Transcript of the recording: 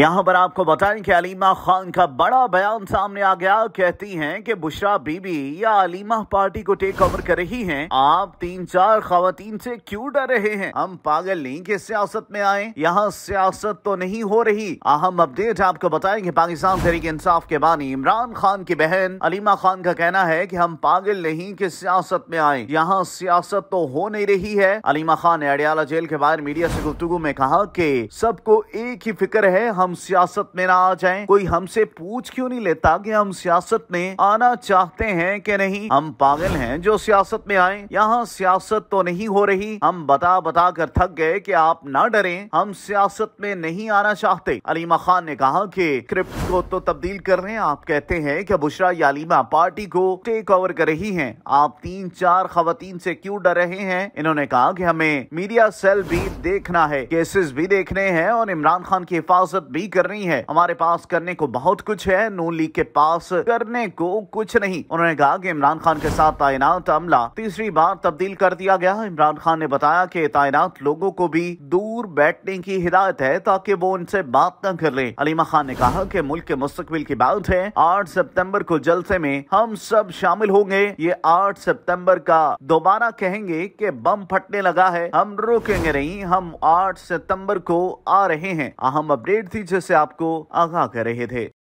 यहां पर आपको बताएं कि अलीमा खान का बड़ा बयान सामने आ गया कहती हैं कि बुशरा बीबी या अलीमा पार्टी को टेक ओवर कर रही हैं आप तीन चार खातन से क्यों डर रहे हैं हम पागल नहीं के सियासत में आए यहाँ सियासत तो नहीं हो रही अहम अपडेट आपको कि पाकिस्तान तहरीक इंसाफ के बानी इमरान खान की बहन अलीमा खान का कहना है की हम पागल नहीं के सियासत में आए यहाँ सियासत तो हो नहीं रही है अलीमा खान ने अडियाला जेल के बाहर मीडिया ऐसी गुफ्तु में कहा की सबको एक ही फिक्र है हम सियासत में ना आ जाए कोई हमसे पूछ क्यों नहीं लेता कि हम सियासत में आना चाहते हैं कि नहीं हम पागल हैं जो सियासत में आए यहाँ सियासत तो नहीं हो रही हम बता बता कर थक गए कि आप ना डरे हम सियासत में नहीं आना चाहते अलीमा खान ने कहा कि क्रिप्ट को तो तब्दील कर रहे हैं आप कहते हैं कि बुशरा यालीमा पार्टी को टेक ओवर कर रही है आप तीन चार खातन से क्यों डर रहे हैं इन्होंने कहा कि हमें मीडिया सेल भी देखना है केसेस भी देखने हैं और इमरान खान की हिफाजत भी करनी है हमारे पास करने को बहुत कुछ है नून लीग के पास करने को कुछ नहीं उन्होंने कहा कि इमरान खान के साथ तैनात अमला तीसरी बार तब्दील कर दिया गया इमरान खान ने बताया कि तैनात लोगों को भी दूर बैठने की हिदायत है ताकि वो उनसे बात न कर ले अलीमा खान ने कहा कि मुल्क के मुस्तबिल की बात है आठ सितम्बर को जलसे में हम सब शामिल होंगे ये आठ सितम्बर का दोबारा कहेंगे कि बम फटने लगा है हम रोकेंगे नहीं हम आठ सितम्बर को आ रहे हैं अहम अपडेट थी नतीजे से आपको आगाह कर रहे थे